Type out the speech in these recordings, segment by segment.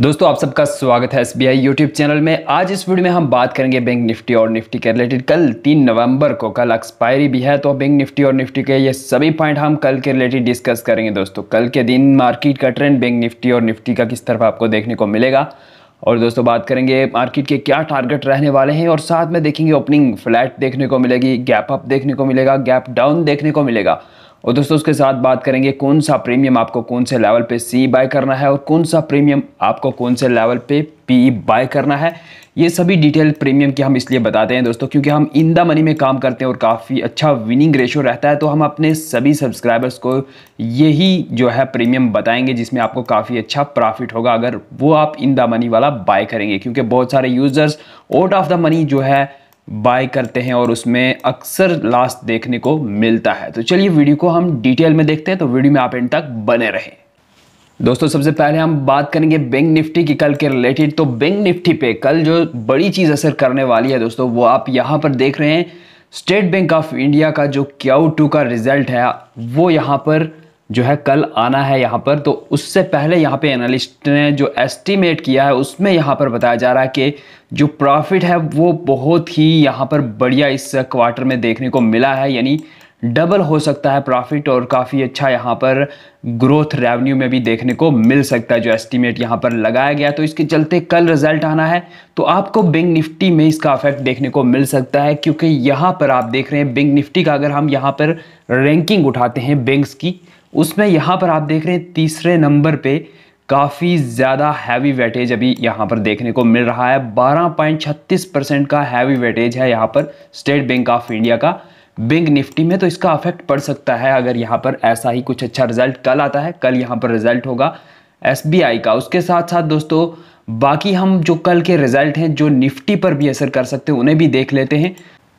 दोस्तों आप सबका स्वागत है S B I YouTube channel में आज इस वीडियो में हम बात करेंगे बैंक निफ्टी और निफ्टी के रिलेटेड कल तीन नवंबर को कल एक्सपायरी भी है तो बैंक निफ्टी और निफ्टी के ये सभी पॉइंट हम कल के रिलेटेड डिस्कस करेंगे दोस्तों कल के दिन मार्केट का ट्रेंड बैंक निफ्टी और निफ्टी का किस तरफ आपको देखने को मिलेगा और दोस्तों बात करेंगे मार्केट के क्या टारगेट रहने वाले हैं और साथ में देखेंगे ओपनिंग फ्लैट देखने को मिलेगी गैप अप देखने को मिलेगा गैप डाउन देखने को मिलेगा और दोस्तों उसके साथ बात करेंगे कौन सा प्रीमियम आपको कौन से लेवल पे सी बाय करना है और कौन सा प्रीमियम आपको कौन से लेवल पे पी बाय करना है ये सभी डिटेल प्रीमियम की हम इसलिए बताते हैं दोस्तों क्योंकि हम इन द मनी में काम करते हैं और काफ़ी अच्छा विनिंग रेशो रहता है तो हम अपने सभी सब्सक्राइबर्स को यही जो है प्रीमियम बताएंगे जिसमें आपको काफ़ी अच्छा प्रॉफिट होगा अगर वो आप इन द मनी वाला बाय करेंगे क्योंकि बहुत सारे users out of the money जो है बाय करते हैं और उसमें अक्सर लास्ट देखने को मिलता है तो चलिए वीडियो को हम डिटेल में देखते हैं तो वीडियो में आप इन तक बने रहें दोस्तों सबसे पहले हम बात करेंगे बैंक निफ्टी की कल के रिलेटेड तो बैंक निफ्टी पे कल जो बड़ी चीज़ असर करने वाली है दोस्तों वो आप यहाँ पर देख रहे हैं स्टेट बैंक ऑफ इंडिया का जो क्या टू का रिजल्ट है वो यहाँ पर जो है कल आना है यहाँ पर तो उससे पहले यहाँ पे एनालिस्ट ने जो एस्टीमेट किया है उसमें यहाँ पर बताया जा रहा है कि जो प्रॉफिट है वो बहुत ही यहाँ पर बढ़िया इस क्वार्टर में देखने को मिला है यानी डबल हो सकता है प्रॉफिट और काफ़ी अच्छा यहाँ पर ग्रोथ रेवेन्यू में भी देखने को मिल सकता है जो एस्टीमेट यहाँ पर लगाया गया तो इसके चलते कल रिजल्ट आना है तो आपको बिंग निफ्टी में इसका इफेक्ट देखने को मिल सकता है क्योंकि यहाँ पर आप देख रहे हैं बिंग निफ्टी का अगर हम यहाँ पर रैंकिंग उठाते हैं बैंक्स की उसमें यहाँ पर आप देख रहे हैं तीसरे नंबर पे काफ़ी ज़्यादा हैवी वेटेज अभी यहाँ पर देखने को मिल रहा है 12.36 परसेंट का हैवी वेटेज है यहाँ पर स्टेट बैंक ऑफ इंडिया का बैंक निफ्टी में तो इसका अफेक्ट पड़ सकता है अगर यहाँ पर ऐसा ही कुछ अच्छा रिजल्ट कल आता है कल यहाँ पर रिजल्ट होगा एस का उसके साथ साथ दोस्तों बाकी हम जो कल के रिजल्ट हैं जो निफ्टी पर भी असर कर सकते हैं उन्हें भी देख लेते हैं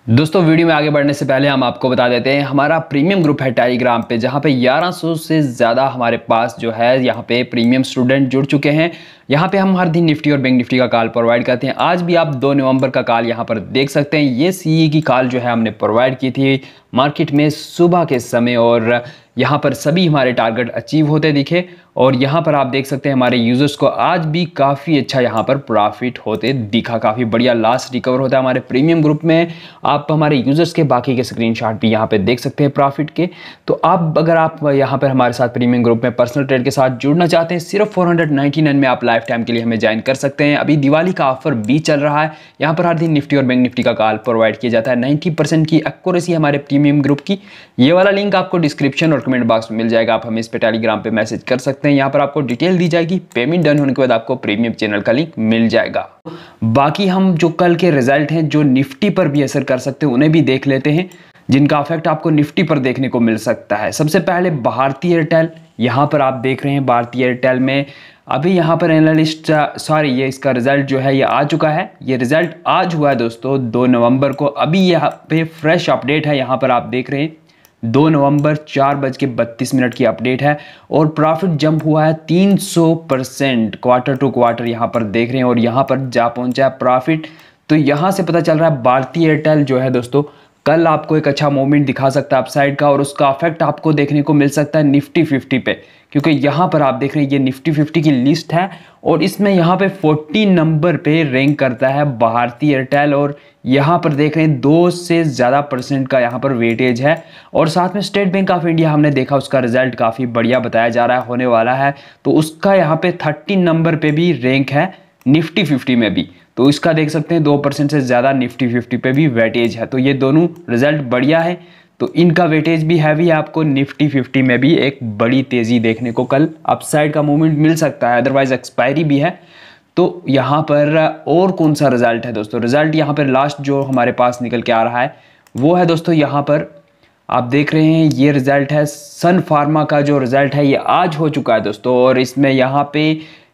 दोस्तों वीडियो में आगे बढ़ने से पहले हम आपको बता देते हैं हमारा प्रीमियम ग्रुप है टेलीग्राम पे जहाँ पे 1100 से ज़्यादा हमारे पास जो है यहाँ पे प्रीमियम स्टूडेंट जुड़ चुके हैं यहाँ पे हम हर दिन निफ्टी और बैंक निफ्टी का कॉल प्रोवाइड करते हैं आज भी आप 2 नवंबर का कॉल यहाँ पर देख सकते हैं ये सी e की कॉल जो है हमने प्रोवाइड की थी मार्केट में सुबह के समय और यहाँ पर सभी हमारे टारगेट अचीव होते दिखे और यहाँ पर आप देख सकते हैं हमारे यूज़र्स को आज भी काफ़ी अच्छा यहाँ पर प्रॉफिट होते दिखा काफ़ी बढ़िया लास्ट रिकवर होता है हमारे प्रीमियम ग्रुप में आप हमारे यूज़र्स के बाकी के स्क्रीनशॉट भी यहाँ पे देख सकते हैं प्रॉफिट के तो आप अगर आप यहाँ पर हमारे साथ प्रीमियम ग्रुप में पर्सनल ट्रेड के साथ जुड़ना चाहते हैं सिर्फ फोर में आप लाइफ टाइम के लिए हमें ज्वाइन कर सकते हैं अभी दिवाली का ऑफर भी चल रहा है यहाँ पर हर दिन निफ्टी और बैंक निफ्टी का कॉल प्रोवाइड किया जाता है नाइन्टी की एक्ोरेसी हमारे प्रीमियम ग्रुप की ये वाला लिंक आपको डिस्क्रिप्शन और कमेंट बॉक्स में मिल जाएगा आप हमें इस पर टेलीग्राम पर मैसेज कर सकते सकते हैं यहाँ पर आपको डिटेल दी जाएगी पेमेंट डन होने के बाद आपको प्रीमियम चैनल का लिंक मिल जाएगा बाकी हम जो कल के रिजल्ट हैं जो निफ्टी पर भी असर कर सकते हैं उन्हें भी देख लेते हैं जिनका अफेक्ट आपको निफ्टी पर देखने को मिल सकता है सबसे पहले भारतीय एयरटेल यहाँ पर आप देख रहे हैं भारतीय एयरटेल में अभी यहाँ पर एनालिस्ट सॉरी ये इसका रिजल्ट जो है ये आ चुका है ये रिजल्ट आज हुआ है दोस्तों दो नवंबर को अभी यहाँ पे फ्रेश अपडेट है यहाँ पर आप देख रहे हैं दो नवंबर चार बज के बत्तीस मिनट की अपडेट है और प्रॉफिट जंप हुआ है 300 परसेंट क्वार्टर टू क्वार्टर यहां पर देख रहे हैं और यहां पर जा पहुंचा है प्रॉफिट तो यहां से पता चल रहा है भारतीय एयरटेल जो है दोस्तों कल आपको एक अच्छा मूवमेंट दिखा सकता है अपसाइड का और उसका अफेक्ट आपको देखने को मिल सकता है निफ्टी फिफ्टी पे क्योंकि यहाँ पर आप देख रहे हैं ये निफ्टी फिफ्टी की लिस्ट है और इसमें यहाँ पे फोर्टी नंबर पे रैंक करता है भारतीय एयरटेल और यहाँ पर देख रहे हैं दो से ज़्यादा परसेंट का यहाँ पर वेटेज है और साथ में स्टेट बैंक ऑफ इंडिया हमने देखा उसका रिजल्ट काफ़ी बढ़िया बताया जा रहा है होने वाला है तो उसका यहाँ पर थर्टीन नंबर पर भी रैंक है निफ्टी फिफ्टी में भी तो इसका देख सकते हैं दो परसेंट से ज़्यादा निफ्टी फिफ्टी पे भी वेटेज है तो ये दोनों रिजल्ट बढ़िया है तो इनका वेटेज भी हैवी है आपको निफ्टी फिफ्टी में भी एक बड़ी तेज़ी देखने को कल अपसाइड का मूवमेंट मिल सकता है अदरवाइज एक्सपायरी भी है तो यहाँ पर और कौन सा रिजल्ट है दोस्तों रिजल्ट यहाँ पर लास्ट जो हमारे पास निकल के आ रहा है वो है दोस्तों यहाँ पर आप देख रहे हैं ये रिज़ल्ट है सन फार्मा का जो रिज़ल्ट है ये आज हो चुका है दोस्तों और इसमें यहाँ पे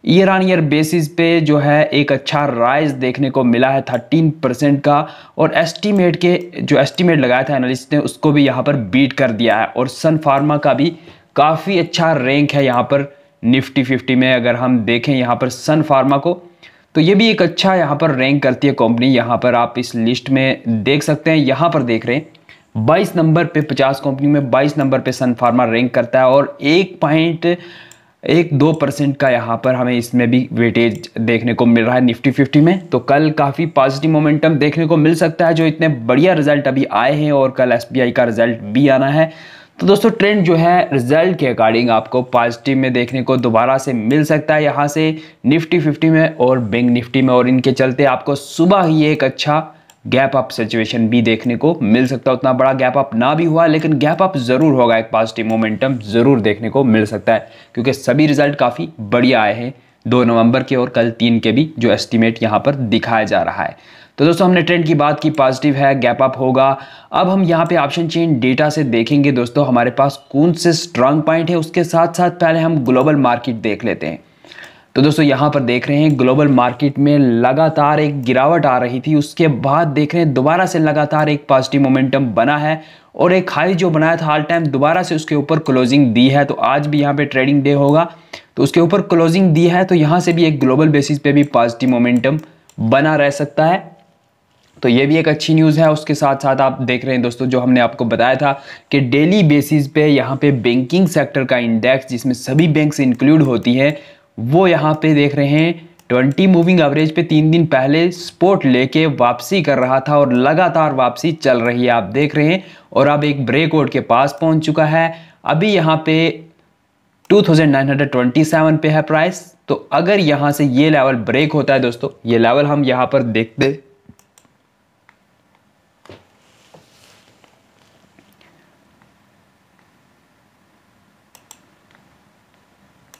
ईयर ऑन ईयर बेसिस पे जो है एक अच्छा राइज देखने को मिला है 13 परसेंट का और एस्टीमेट के जो एस्टीमेट लगाया था एनालिस्ट ने उसको भी यहाँ पर बीट कर दिया है और सन फार्मा का भी काफ़ी अच्छा रैंक है यहाँ पर निफ्टी फिफ्टी में अगर हम देखें यहाँ पर सन फार्मा को तो ये भी एक अच्छा यहाँ पर रैंक करती है कंपनी यहाँ पर आप इस लिस्ट में देख सकते हैं यहाँ पर देख रहे हैं 22 नंबर पे 50 कंपनी में 22 नंबर पे सन फार्मा रैंक करता है और एक पॉइंट एक दो परसेंट का यहाँ पर हमें इसमें भी वेटेज देखने को मिल रहा है निफ्टी फिफ्टी में तो कल काफ़ी पॉजिटिव मोमेंटम देखने को मिल सकता है जो इतने बढ़िया रिजल्ट अभी आए हैं और कल एस का रिजल्ट भी आना है तो दोस्तों ट्रेंड जो है रिजल्ट के अकॉर्डिंग आपको पॉजिटिव में देखने को दोबारा से मिल सकता है यहाँ से निफ्टी फिफ्टी में और बैंक निफ्टी में और इनके चलते आपको सुबह ही एक अच्छा गैप अप सिचुएशन भी देखने को मिल सकता है उतना बड़ा गैप अप ना भी हुआ लेकिन गैप अप ज़रूर होगा एक पॉजिटिव मोमेंटम ज़रूर देखने को मिल सकता है क्योंकि सभी रिजल्ट काफ़ी बढ़िया आए हैं दो नवंबर के और कल तीन के भी जो एस्टिमेट यहाँ पर दिखाया जा रहा है तो दोस्तों हमने ट्रेंड की बात की पॉजिटिव है गैप अप होगा अब हम यहाँ पे ऑप्शन चेन डेटा से देखेंगे दोस्तों हमारे पास कौन से स्ट्रांग पॉइंट है उसके साथ साथ पहले हम ग्लोबल मार्केट देख लेते हैं तो दोस्तों यहाँ पर देख रहे हैं ग्लोबल मार्केट में लगातार एक गिरावट आ रही थी उसके बाद देख रहे हैं दोबारा से लगातार एक पॉजिटिव मोमेंटम बना है और एक हाई जो बनाया था ऑल टाइम दोबारा से उसके ऊपर क्लोजिंग दी है तो आज भी यहाँ पे ट्रेडिंग डे होगा तो उसके ऊपर क्लोजिंग दी है तो यहाँ से भी एक ग्लोबल बेसिस पे भी पॉजिटिव मोमेंटम बना रह सकता है तो ये भी एक अच्छी न्यूज़ है उसके साथ साथ आप देख रहे हैं दोस्तों जो हमने आपको बताया था कि डेली बेसिस पे यहाँ पे बैंकिंग सेक्टर का इंडेक्स जिसमें सभी बैंक्स इंक्लूड होती हैं वो यहाँ पे देख रहे हैं ट्वेंटी मूविंग एवरेज पे तीन दिन पहले स्पोर्ट लेके वापसी कर रहा था और लगातार वापसी चल रही है आप देख रहे हैं और अब एक ब्रेक आउट के पास पहुँच चुका है अभी यहाँ पे 2927 पे है प्राइस तो अगर यहाँ से ये लेवल ब्रेक होता है दोस्तों ये लेवल हम यहाँ पर देखते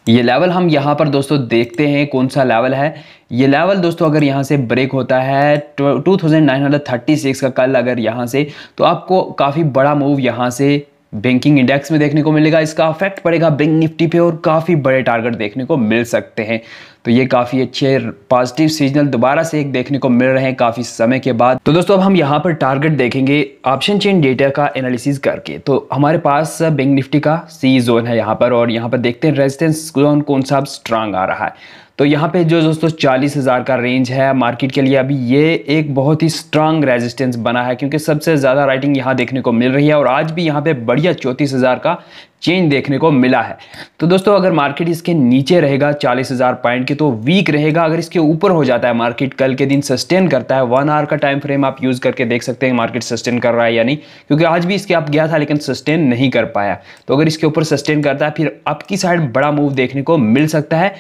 ये लेवल हम यहाँ पर दोस्तों देखते हैं कौन सा लेवल है ये लेवल दोस्तों अगर यहाँ से ब्रेक होता है 2936 का कल अगर यहाँ से तो आपको काफ़ी बड़ा मूव यहाँ से बैंकिंग इंडेक्स में देखने को मिलेगा इसका इफेक्ट पड़ेगा बैंक निफ्टी पे और काफ़ी बड़े टारगेट देखने को मिल सकते हैं तो ये काफ़ी अच्छे पॉजिटिव सीजनल दोबारा से एक देखने को मिल रहे हैं काफ़ी समय के बाद तो दोस्तों अब हम यहाँ पर टारगेट देखेंगे ऑप्शन चेन डेटा का एनालिसिस करके तो हमारे पास बैंक निफ्टी का सी जोन है यहाँ पर और यहाँ पर देखते हैं रेजिस्टेंस जोन कौन सा अब स्ट्रांग आ रहा है तो यहाँ पे जो दोस्तों चालीस हज़ार का रेंज है मार्केट के लिए अभी ये एक बहुत ही स्ट्रांग रेजिस्टेंस बना है क्योंकि सबसे ज़्यादा राइटिंग यहाँ देखने को मिल रही है और आज भी यहाँ पे बढ़िया चौंतीस हज़ार का चेंज देखने को मिला है तो दोस्तों अगर मार्केट इसके नीचे रहेगा चालीस हज़ार पॉइंट के तो वीक रहेगा अगर इसके ऊपर हो जाता है मार्केट कल के दिन सस्टेन करता है वन आवर का टाइम फ्रेम आप यूज़ करके देख सकते हैं मार्केट सस्टेन कर रहा है या नहीं क्योंकि आज भी इसके आप गया था लेकिन सस्टेन नहीं कर पाया तो अगर इसके ऊपर सस्टेन करता है फिर आपकी साइड बड़ा मूव देखने को मिल सकता है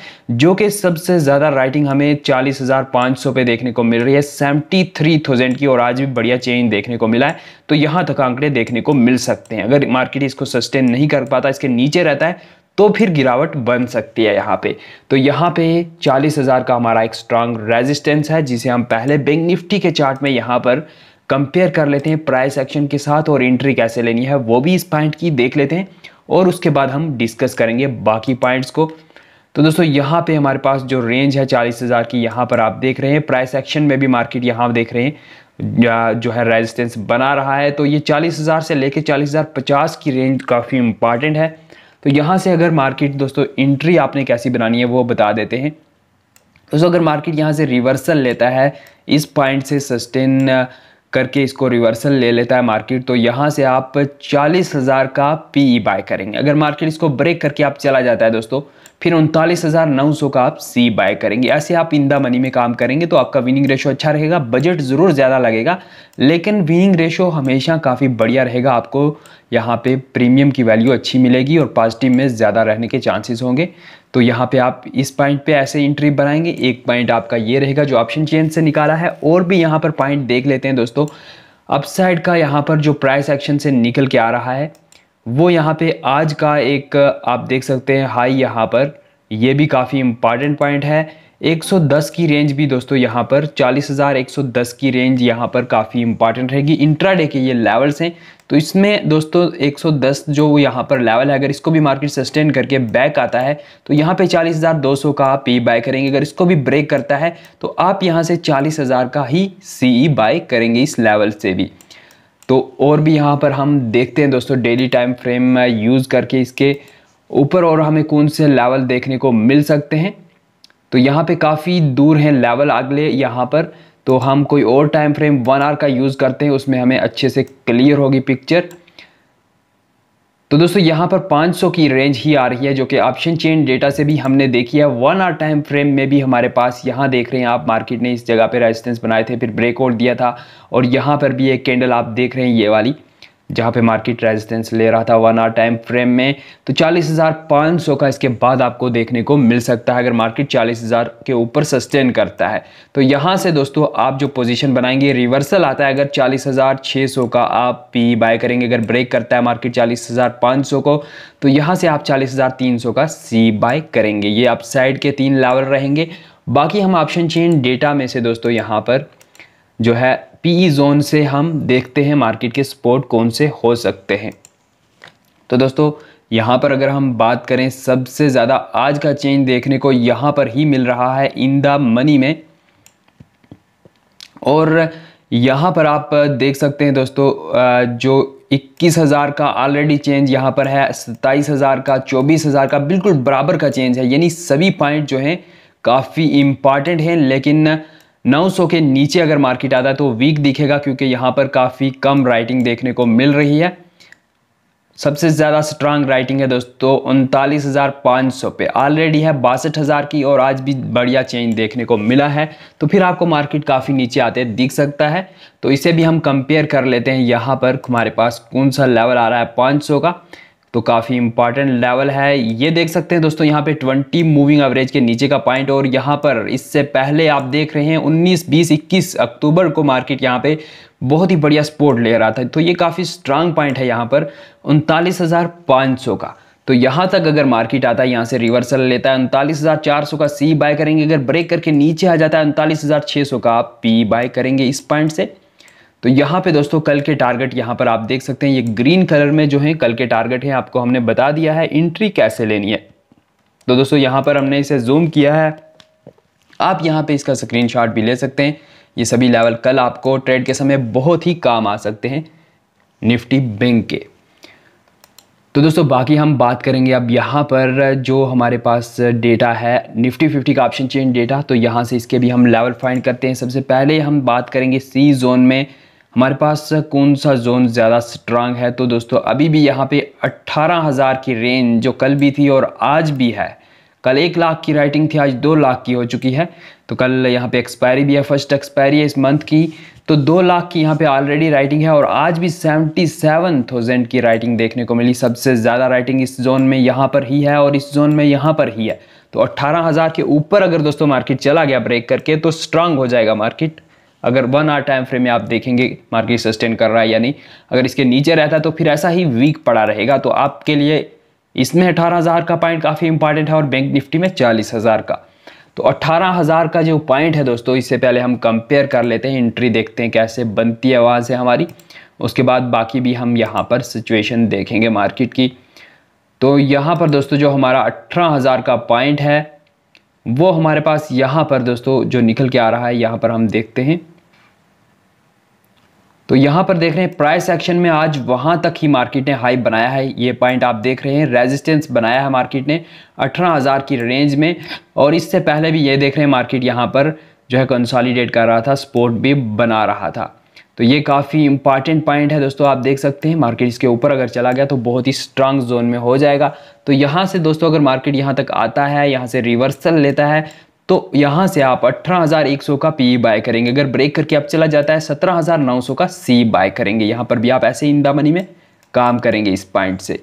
जो कि सबसे ज़्यादा राइटिंग हमें चालीस हज़ार सौ पे देखने को मिल रही है सेवेंटी थ्री थाउजेंड की और आज भी बढ़िया चेंज देखने को मिला है तो यहां तक आंकड़े देखने को मिल सकते हैं अगर मार्केट इसको सस्टेन नहीं कर पाता इसके नीचे रहता है तो फिर गिरावट बन सकती है यहाँ पे तो यहाँ पे 40,000 का हमारा एक स्ट्रांग रेजिस्टेंस है जिसे हम पहले बैंक निफ्टी के चार्ट में यहाँ पर कंपेयर कर लेते हैं प्राइस एक्शन के साथ और एंट्री कैसे लेनी है वो भी इस पॉइंट की देख लेते हैं और उसके बाद हम डिस्कस करेंगे बाकी पॉइंट्स को तो दोस्तों यहाँ पे हमारे पास जो रेंज है चालीस की यहाँ पर आप देख रहे हैं प्राइस एक्शन में भी मार्केट यहाँ देख रहे हैं जो है रेजिस्टेंस बना रहा है तो ये चालीस हज़ार से लेके चालीस हज़ार पचास की रेंज काफ़ी इंपॉर्टेंट है तो यहाँ से अगर मार्केट दोस्तों एंट्री आपने कैसी बनानी है वो बता देते हैं दोस्तों अगर मार्केट यहाँ से रिवर्सल लेता है इस पॉइंट से सस्टेन करके इसको रिवर्सल ले लेता है मार्केट तो यहाँ से आप चालीस हज़ार का पी बाय e करेंगे अगर मार्केट इसको ब्रेक करके आप चला जाता है दोस्तों फिर उनतालीस हज़ार नौ सौ का आप सी बाय करेंगे ऐसे आप इंदा मनी में काम करेंगे तो आपका विनिंग रेशो अच्छा रहेगा बजट ज़रूर ज़्यादा लगेगा लेकिन विनिंग रेशो हमेशा काफ़ी बढ़िया रहेगा आपको यहाँ पे प्रीमियम की वैल्यू अच्छी मिलेगी और पॉजिटिव में ज़्यादा रहने के चांसेस होंगे तो यहाँ पे आप इस पॉइंट पे ऐसे इंट्री बनाएंगे एक पॉइंट आपका ये रहेगा जो ऑप्शन चेंज से निकाला है और भी यहाँ पर पॉइंट देख लेते हैं दोस्तों अपसाइड का यहाँ पर जो प्राइस एक्शन से निकल के आ रहा है वो यहाँ पे आज का एक आप देख सकते हैं हाई यहाँ पर ये भी काफ़ी इम्पॉर्टेंट पॉइंट है 110 की रेंज भी दोस्तों यहाँ पर 40,110 की रेंज यहाँ पर काफ़ी इम्पॉर्टेंट रहेगी इंट्राडे के ये लेवल्स हैं तो इसमें दोस्तों 110 जो यहाँ पर लेवल है अगर इसको भी मार्केट सस्टेन करके बैक आता है तो यहाँ पे 40,200 का आप ई बाय करेंगे अगर इसको भी ब्रेक करता है तो आप यहाँ से 40,000 का ही सी बाय e करेंगे इस लेवल से भी तो और भी यहाँ पर हम देखते हैं दोस्तों डेली टाइम फ्रेम यूज़ करके इसके ऊपर और हमें कौन से लेवल देखने को मिल सकते हैं तो यहाँ पे काफ़ी दूर हैं लेवल अगले यहाँ पर तो हम कोई और टाइम फ्रेम वन आवर का यूज़ करते हैं उसमें हमें अच्छे से क्लियर होगी पिक्चर तो दोस्तों यहाँ पर 500 की रेंज ही आ रही है जो कि ऑप्शन चेन डेटा से भी हमने देखी है वन आर टाइम फ्रेम में भी हमारे पास यहाँ देख रहे हैं आप मार्केट ने इस जगह पर रेजिस्टेंस बनाए थे फिर ब्रेकआउट दिया था और यहाँ पर भी एक कैंडल आप देख रहे हैं ये वाली जहाँ पे मार्केट रेजिस्टेंस ले रहा था वन आर टाइम फ्रेम में तो 40,500 का इसके बाद आपको देखने को मिल सकता है अगर मार्केट 40,000 के ऊपर सस्टेन करता है तो यहाँ से दोस्तों आप जो पोजीशन बनाएंगे रिवर्सल आता है अगर 40,600 का आप पी बाय e करेंगे अगर ब्रेक करता है मार्केट 40,500 को तो यहाँ से आप चालीस का सी बाय e करेंगे ये आप साइड के तीन लेवल रहेंगे बाकी हम ऑप्शन चेन डेटा में से दोस्तों यहाँ पर जो है पीई जोन e से हम देखते हैं मार्केट के सपोर्ट कौन से हो सकते हैं तो दोस्तों यहाँ पर अगर हम बात करें सबसे ज़्यादा आज का चेंज देखने को यहाँ पर ही मिल रहा है इन द मनी में और यहाँ पर आप देख सकते हैं दोस्तों जो इक्कीस हज़ार का ऑलरेडी चेंज यहाँ पर है सत्ताईस हज़ार का चौबीस हज़ार का बिल्कुल बराबर का चेंज है यानी सभी पॉइंट जो हैं काफ़ी इम्पॉर्टेंट हैं लेकिन 900 के नीचे अगर मार्केट आता है तो वीक दिखेगा क्योंकि यहाँ पर काफ़ी कम राइटिंग देखने को मिल रही है सबसे ज़्यादा स्ट्रांग राइटिंग है दोस्तों उनतालीस हज़ार पाँच सौ पे ऑलरेडी है बासठ हज़ार की और आज भी बढ़िया चेंज देखने को मिला है तो फिर आपको मार्केट काफ़ी नीचे आते दिख सकता है तो इसे भी हम कंपेयर कर लेते हैं यहाँ पर हमारे पास कौन सा लेवल आ रहा है पाँच सौ का तो काफ़ी इंपॉर्टेंट लेवल है ये देख सकते हैं दोस्तों यहाँ पे 20 मूविंग एवरेज के नीचे का पॉइंट और यहाँ पर इससे पहले आप देख रहे हैं 19, 20, 21 अक्टूबर को मार्केट यहाँ पे बहुत ही बढ़िया स्पोर्ट ले रहा था तो ये काफ़ी स्ट्रांग पॉइंट है यहाँ पर उनतालीस का तो यहाँ तक अगर मार्केट आता है यहाँ से रिवर्सल लेता है उनतालीस हज़ार चार सौ का सी बाय करेंगे अगर ब्रेक करके नीचे आ जाता है उनतालीस हज़ार सौ का आप पी बाय करेंगे इस पॉइंट से तो यहाँ पे दोस्तों कल के टारगेट यहाँ पर आप देख सकते हैं ये ग्रीन कलर में जो है कल के टारगेट है आपको हमने बता दिया है एंट्री कैसे लेनी है तो दोस्तों यहाँ पर हमने इसे जूम किया है आप यहाँ पे इसका स्क्रीनशॉट भी ले सकते हैं ये सभी लेवल कल आपको ट्रेड के समय बहुत ही काम आ सकते हैं निफ्टी बैंक के तो दोस्तों बाकी हम बात करेंगे अब यहाँ पर जो हमारे पास डेटा है निफ्टी फिफ्टी का ऑप्शन चेंज डेटा तो यहाँ से इसके भी हम लेवल फाइंड करते हैं सबसे पहले हम बात करेंगे सी जोन में हमारे पास कौन सा जोन ज़्यादा स्ट्रांग है तो दोस्तों अभी भी यहाँ पे 18,000 की रेंज जो कल भी थी और आज भी है कल एक लाख की राइटिंग थी आज दो लाख की हो चुकी है तो कल यहाँ पे एक्सपायरी भी है फर्स्ट एक्सपायरी है इस मंथ की तो दो लाख की यहाँ पे ऑलरेडी राइटिंग है और आज भी सेवेंटी सेवन थाउजेंड की राइटिंग देखने को मिली सबसे ज़्यादा राइटिंग इस जोन में यहाँ पर ही है और इस जोन में यहाँ पर ही है तो अट्ठारह हज़ार के ऊपर अगर दोस्तों मार्केट चला गया ब्रेक करके तो स्ट्रांग हो जाएगा मार्केट अगर वन आर टाइम फ्रेम में आप देखेंगे मार्केट सस्टेन कर रहा है यानी अगर इसके नीचे रहता तो फिर ऐसा ही वीक पड़ा रहेगा तो आपके लिए इसमें अठारह हज़ार का पॉइंट काफ़ी इंपॉर्टेंट है और बैंक निफ्टी में चालीस हज़ार का तो अट्ठारह हज़ार का जो पॉइंट है दोस्तों इससे पहले हम कंपेयर कर लेते हैं एंट्री देखते हैं कैसे बनती आवाज़ है हमारी उसके बाद बाकी भी हम यहाँ पर सिचुएशन देखेंगे मार्केट की तो यहाँ पर दोस्तों जो हमारा अठारह हज़ार का पॉइंट है वो हमारे पास यहाँ पर दोस्तों जो निकल के आ रहा है यहाँ पर हम देखते हैं तो यहाँ पर देख रहे हैं प्राइस एक्शन में आज वहाँ तक ही मार्केट ने हाई बनाया है ये पॉइंट आप देख रहे हैं रेजिस्टेंस बनाया है मार्केट ने अठारह हज़ार की रेंज में और इससे पहले भी ये देख रहे हैं मार्केट यहाँ पर जो है कंसोलिडेट कर रहा था सपोर्ट भी बना रहा था तो ये काफ़ी इंपॉर्टेंट पॉइंट है दोस्तों आप देख सकते हैं मार्केट इसके ऊपर अगर चला गया तो बहुत ही स्ट्रांग जोन में हो जाएगा तो यहाँ से दोस्तों अगर मार्केट यहाँ तक आता है यहाँ से रिवर्सल लेता है तो यहाँ से आप 18,100 का पी बाय e करेंगे अगर ब्रेक करके आप चला जाता है 17,900 का सी बाय e करेंगे यहाँ पर भी आप ऐसे इंदा मनी में काम करेंगे इस पॉइंट से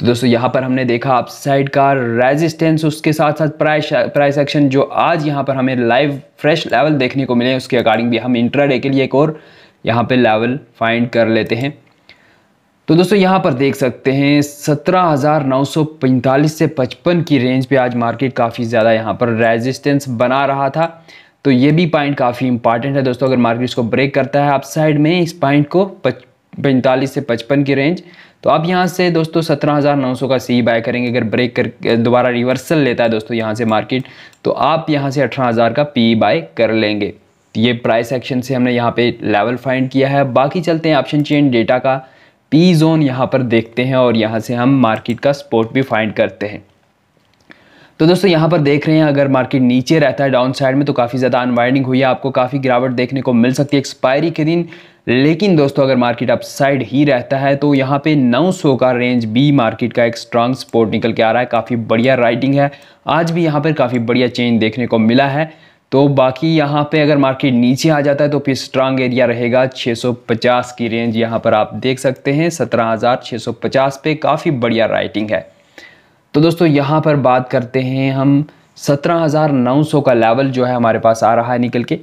तो दोस्तों यहाँ पर हमने देखा अपसाइड का रेजिस्टेंस उसके साथ साथ प्राइस प्राइस एक्शन जो आज यहाँ पर हमें लाइव फ्रेश लेवल देखने को मिले उसके अकॉर्डिंग भी हम इंट्राडे के लिए एक और यहाँ पे लेवल फाइंड कर लेते हैं तो दोस्तों यहाँ पर देख सकते हैं 17,945 से 55 की रेंज पे आज मार्केट काफ़ी ज़्यादा यहाँ पर रेजिस्टेंस बना रहा था तो ये भी पॉइंट काफ़ी इंपॉर्टेंट है दोस्तों अगर मार्केट इसको ब्रेक करता है अपसाइड में इस पॉइंट को पैंतालीस से पचपन की रेंज तो अब यहाँ से दोस्तों सत्रह हज़ार नौ सौ का सी बाय करेंगे अगर ब्रेक कर दोबारा रिवर्सल लेता है दोस्तों यहाँ से मार्केट तो आप यहाँ से अठारह हज़ार का पी बाय कर लेंगे ये प्राइस एक्शन से हमने यहाँ पे लेवल फाइंड किया है बाकी चलते हैं ऑप्शन चेन डेटा का पी जोन यहाँ पर देखते हैं और यहाँ से हम मार्केट का स्पोर्ट भी फाइंड करते हैं तो दोस्तों यहाँ पर देख रहे हैं अगर मार्केट नीचे रहता है डाउन साइड में तो काफ़ी ज़्यादा अनवाइंडिंग हुई है आपको काफ़ी गिरावट देखने को मिल सकती है एक्सपायरी के दिन लेकिन दोस्तों अगर मार्केट अपसाइड ही रहता है तो यहाँ पे 900 का रेंज बी मार्केट का एक स्ट्रांग सपोर्ट निकल के आ रहा है काफ़ी बढ़िया राइटिंग है आज भी यहाँ पर काफ़ी बढ़िया चेंज देखने को मिला है तो बाकी यहाँ पे अगर मार्केट नीचे आ जाता है तो फिर स्ट्रांग एरिया रहेगा 650 की रेंज यहाँ पर आप देख सकते हैं 17,650 पे काफ़ी बढ़िया राइटिंग है तो दोस्तों यहाँ पर बात करते हैं हम 17,900 का लेवल जो है हमारे पास आ रहा है निकल के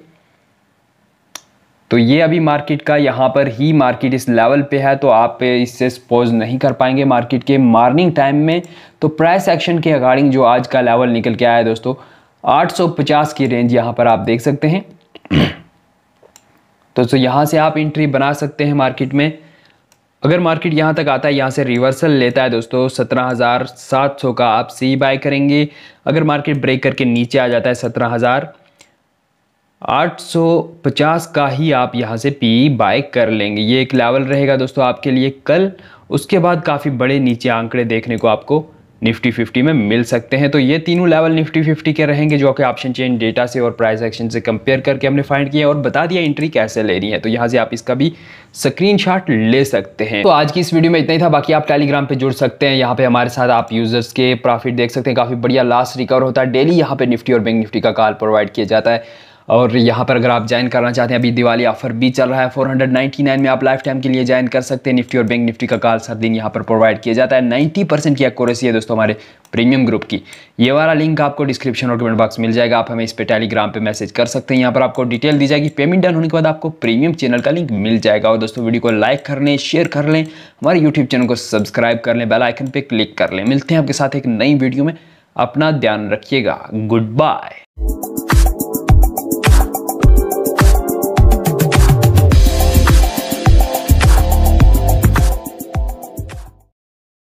तो ये अभी मार्केट का यहाँ पर ही मार्केट इस लेवल पे है तो आप इससे सपोज नहीं कर पाएंगे मार्केट के मार्निंग टाइम में तो प्राइस एक्शन के अकॉर्डिंग जो आज का लेवल निकल के आया है दोस्तों 850 की रेंज यहाँ पर आप देख सकते हैं तो, तो यहाँ से आप इंट्री बना सकते हैं मार्केट में अगर मार्केट यहाँ तक आता है यहाँ से रिवर्सल लेता है दोस्तों सत्रह हज़ार सात सौ का आप सी बाय करेंगे अगर मार्केट ब्रेक करके नीचे आ जाता है सत्रह हज़ार 850 का ही आप यहाँ से पी बाय कर लेंगे ये एक लेवल रहेगा दोस्तों आपके लिए कल उसके बाद काफ़ी बड़े नीचे आंकड़े देखने को आपको निफ्टी फिफ्टी में मिल सकते हैं तो ये तीनों लेवल निफ्टी फिफ्टी के रहेंगे जो कि ऑप्शन चेन डेटा से और प्राइस एक्शन से कंपेयर करके हमने फाइंड किया और बता दिया एंट्री कैसे लेनी है तो यहाँ से आप इसका भी स्क्रीनशॉट ले सकते हैं तो आज की इस वीडियो में इतना ही था बाकी आप टेलीग्राम पे जुड़ सकते हैं यहाँ पे हमारे साथ आप यूजर्स के प्रॉफिट देख सकते हैं काफ़ी बढ़िया लास्ट रिकवर होता है डेली यहाँ पे निफ्टी और बैंक निफ्टी का कॉल प्रोवाइड किया जाता है और यहाँ पर अगर आप ज्वाइन करना चाहते हैं अभी दिवाली ऑफर भी चल रहा है 499 में आप लाइफ टाइम के लिए ज्वाइन कर सकते हैं निफ्टी और बैंक निफ्टी का काल हर दिन यहाँ पर प्रोवाइड किया जाता है 90 परसेंट की एक्यूरेसी है दोस्तों हमारे प्रीमियम ग्रुप की ये वाला लिंक आपको डिस्क्रिप्शन और कमेंट बॉक्स मिल जाएगा आप हमें इस पर टेलीग्राम पर मैसेज कर सकते हैं यहाँ पर आपको डिटेल दी जाएगी पेमेंट डन होने के बाद आपको प्रीमियम चैनल का लिंक मिल जाएगा और दोस्तों वीडियो को लाइक कर लें शेयर कर लें हमारे यूट्यूब चैनल को सब्सक्राइब कर लें बेल आइकन पर क्लिक कर लें मिलते हैं आपके साथ एक नई वीडियो में अपना ध्यान रखिएगा गुड बाय